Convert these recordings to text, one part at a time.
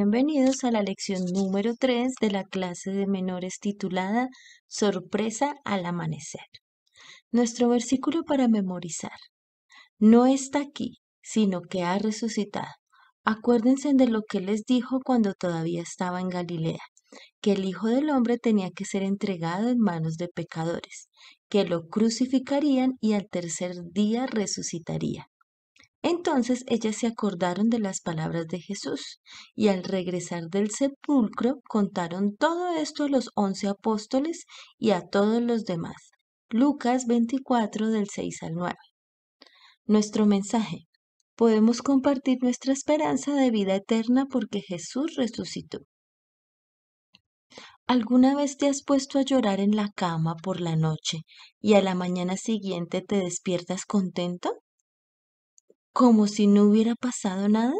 bienvenidos a la lección número 3 de la clase de menores titulada Sorpresa al amanecer. Nuestro versículo para memorizar. No está aquí, sino que ha resucitado. Acuérdense de lo que les dijo cuando todavía estaba en Galilea, que el Hijo del Hombre tenía que ser entregado en manos de pecadores, que lo crucificarían y al tercer día resucitaría. Entonces ellas se acordaron de las palabras de Jesús y al regresar del sepulcro contaron todo esto a los once apóstoles y a todos los demás. Lucas 24 del 6 al 9. Nuestro mensaje. Podemos compartir nuestra esperanza de vida eterna porque Jesús resucitó. ¿Alguna vez te has puesto a llorar en la cama por la noche y a la mañana siguiente te despiertas contento? como si no hubiera pasado nada?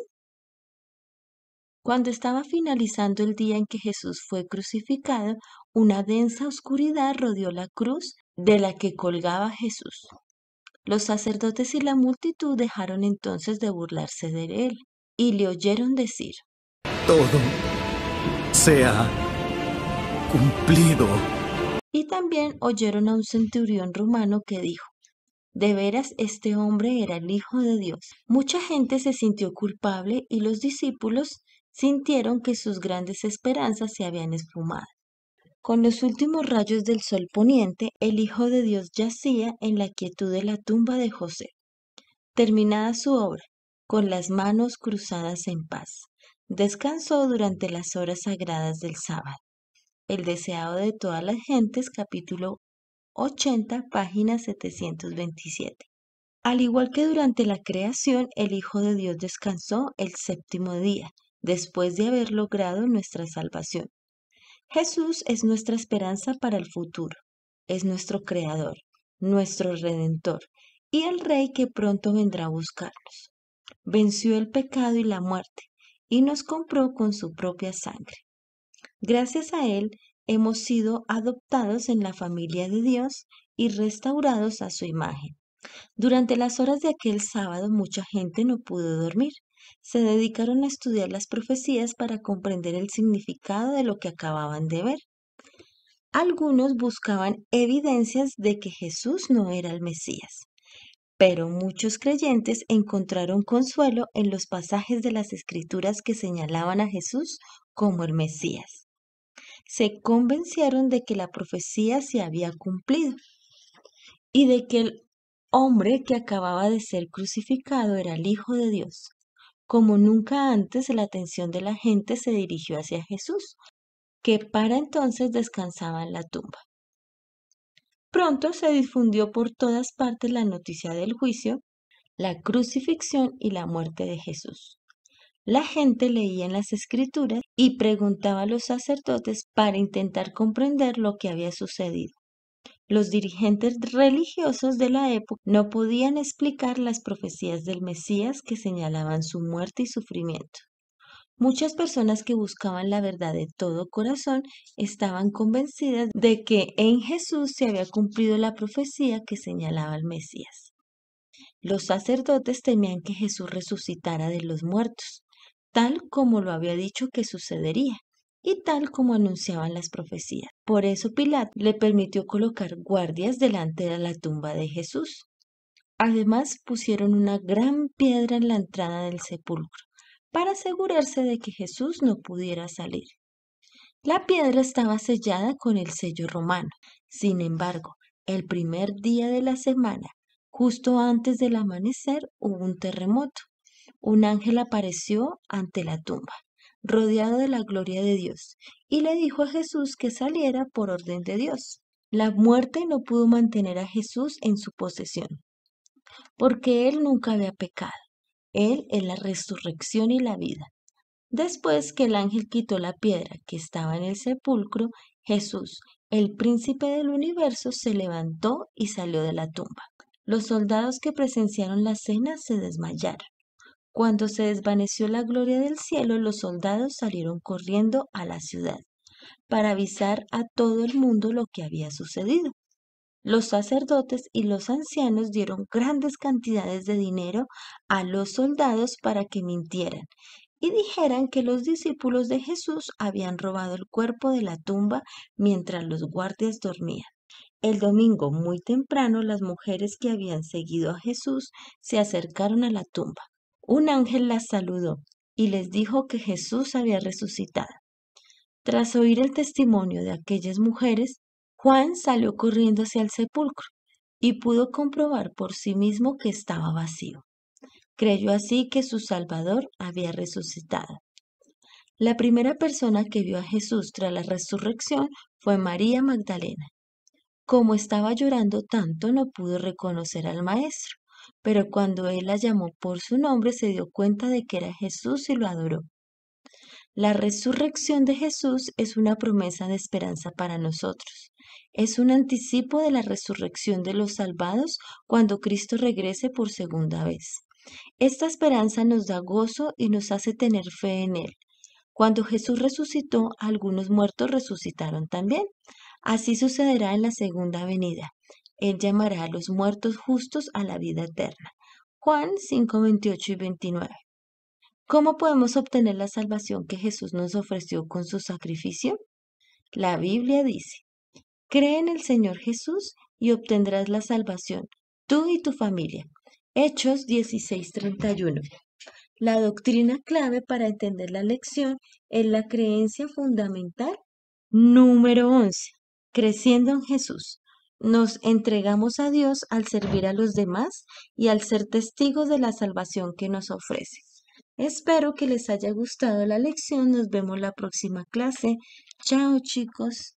Cuando estaba finalizando el día en que Jesús fue crucificado, una densa oscuridad rodeó la cruz de la que colgaba Jesús. Los sacerdotes y la multitud dejaron entonces de burlarse de él y le oyeron decir, Todo sea cumplido. Y también oyeron a un centurión romano que dijo, de veras, este hombre era el Hijo de Dios. Mucha gente se sintió culpable y los discípulos sintieron que sus grandes esperanzas se habían esfumado. Con los últimos rayos del sol poniente, el Hijo de Dios yacía en la quietud de la tumba de José. Terminada su obra, con las manos cruzadas en paz, descansó durante las horas sagradas del sábado. El deseado de todas las gentes, capítulo 80, página 727. Al igual que durante la creación, el Hijo de Dios descansó el séptimo día, después de haber logrado nuestra salvación. Jesús es nuestra esperanza para el futuro, es nuestro Creador, nuestro Redentor y el Rey que pronto vendrá a buscarnos. Venció el pecado y la muerte y nos compró con su propia sangre. Gracias a Él, hemos sido adoptados en la familia de Dios y restaurados a su imagen. Durante las horas de aquel sábado mucha gente no pudo dormir. Se dedicaron a estudiar las profecías para comprender el significado de lo que acababan de ver. Algunos buscaban evidencias de que Jesús no era el Mesías, pero muchos creyentes encontraron consuelo en los pasajes de las Escrituras que señalaban a Jesús como el Mesías se convencieron de que la profecía se había cumplido y de que el hombre que acababa de ser crucificado era el Hijo de Dios. Como nunca antes, la atención de la gente se dirigió hacia Jesús, que para entonces descansaba en la tumba. Pronto se difundió por todas partes la noticia del juicio, la crucifixión y la muerte de Jesús. La gente leía en las escrituras y preguntaba a los sacerdotes para intentar comprender lo que había sucedido. Los dirigentes religiosos de la época no podían explicar las profecías del Mesías que señalaban su muerte y sufrimiento. Muchas personas que buscaban la verdad de todo corazón estaban convencidas de que en Jesús se había cumplido la profecía que señalaba el Mesías. Los sacerdotes temían que Jesús resucitara de los muertos, tal como lo había dicho que sucedería y tal como anunciaban las profecías. Por eso Pilato le permitió colocar guardias delante de la tumba de Jesús. Además pusieron una gran piedra en la entrada del sepulcro para asegurarse de que Jesús no pudiera salir. La piedra estaba sellada con el sello romano. Sin embargo, el primer día de la semana, justo antes del amanecer, hubo un terremoto un ángel apareció ante la tumba, rodeado de la gloria de Dios, y le dijo a Jesús que saliera por orden de Dios. La muerte no pudo mantener a Jesús en su posesión, porque él nunca había pecado. Él es la resurrección y la vida. Después que el ángel quitó la piedra que estaba en el sepulcro, Jesús, el príncipe del universo, se levantó y salió de la tumba. Los soldados que presenciaron la cena se desmayaron. Cuando se desvaneció la gloria del cielo, los soldados salieron corriendo a la ciudad para avisar a todo el mundo lo que había sucedido. Los sacerdotes y los ancianos dieron grandes cantidades de dinero a los soldados para que mintieran y dijeran que los discípulos de Jesús habían robado el cuerpo de la tumba mientras los guardias dormían. El domingo muy temprano las mujeres que habían seguido a Jesús se acercaron a la tumba un ángel las saludó y les dijo que Jesús había resucitado. Tras oír el testimonio de aquellas mujeres, Juan salió corriendo hacia el sepulcro y pudo comprobar por sí mismo que estaba vacío. Creyó así que su Salvador había resucitado. La primera persona que vio a Jesús tras la resurrección fue María Magdalena. Como estaba llorando tanto, no pudo reconocer al Maestro pero cuando él la llamó por su nombre se dio cuenta de que era Jesús y lo adoró. La resurrección de Jesús es una promesa de esperanza para nosotros. Es un anticipo de la resurrección de los salvados cuando Cristo regrese por segunda vez. Esta esperanza nos da gozo y nos hace tener fe en Él. Cuando Jesús resucitó, algunos muertos resucitaron también. Así sucederá en la segunda venida. Él llamará a los muertos justos a la vida eterna. Juan 5, 28 y 29. ¿Cómo podemos obtener la salvación que Jesús nos ofreció con su sacrificio? La Biblia dice, cree en el Señor Jesús y obtendrás la salvación, tú y tu familia. Hechos 16:31. La doctrina clave para entender la lección es la creencia fundamental número 11, creciendo en Jesús. Nos entregamos a Dios al servir a los demás y al ser testigos de la salvación que nos ofrece. Espero que les haya gustado la lección. Nos vemos la próxima clase. Chao chicos.